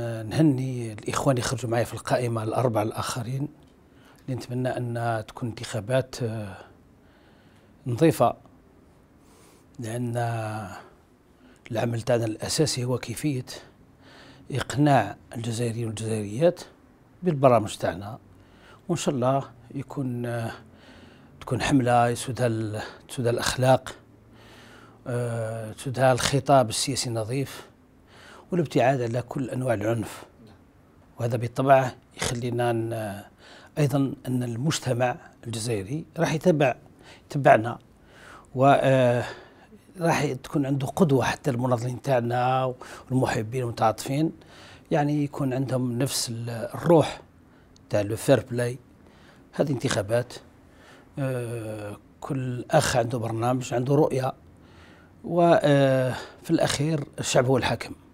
نهني الإخوان اللي خرجوا معي في القائمة الأربعة الآخرين اللي نتمنى أن تكون انتخابات آه، نظيفة لأن آه، العمل تاعنا الأساسي هو كيفية إقناع الجزائريين والجزائريات بالبرامج تاعنا وإن شاء الله يكون آه، تكون حملة يسودها تسودها الأخلاق تسودها الخطاب السياسي النظيف والابتعاد على كل أنواع العنف وهذا بطبعه يخلينا أن أيضا أن المجتمع الجزائري راح يتبع يتبعنا و آه، راح تكون عنده قدوة حتى المناضلين تاعنا والمحبين والمتعاطفين يعني يكون عندهم نفس الروح تاع لو فير بلاي هذه انتخابات آه، كل اخ عنده برنامج عنده رؤيه وفي آه، الاخير الشعب هو الحاكم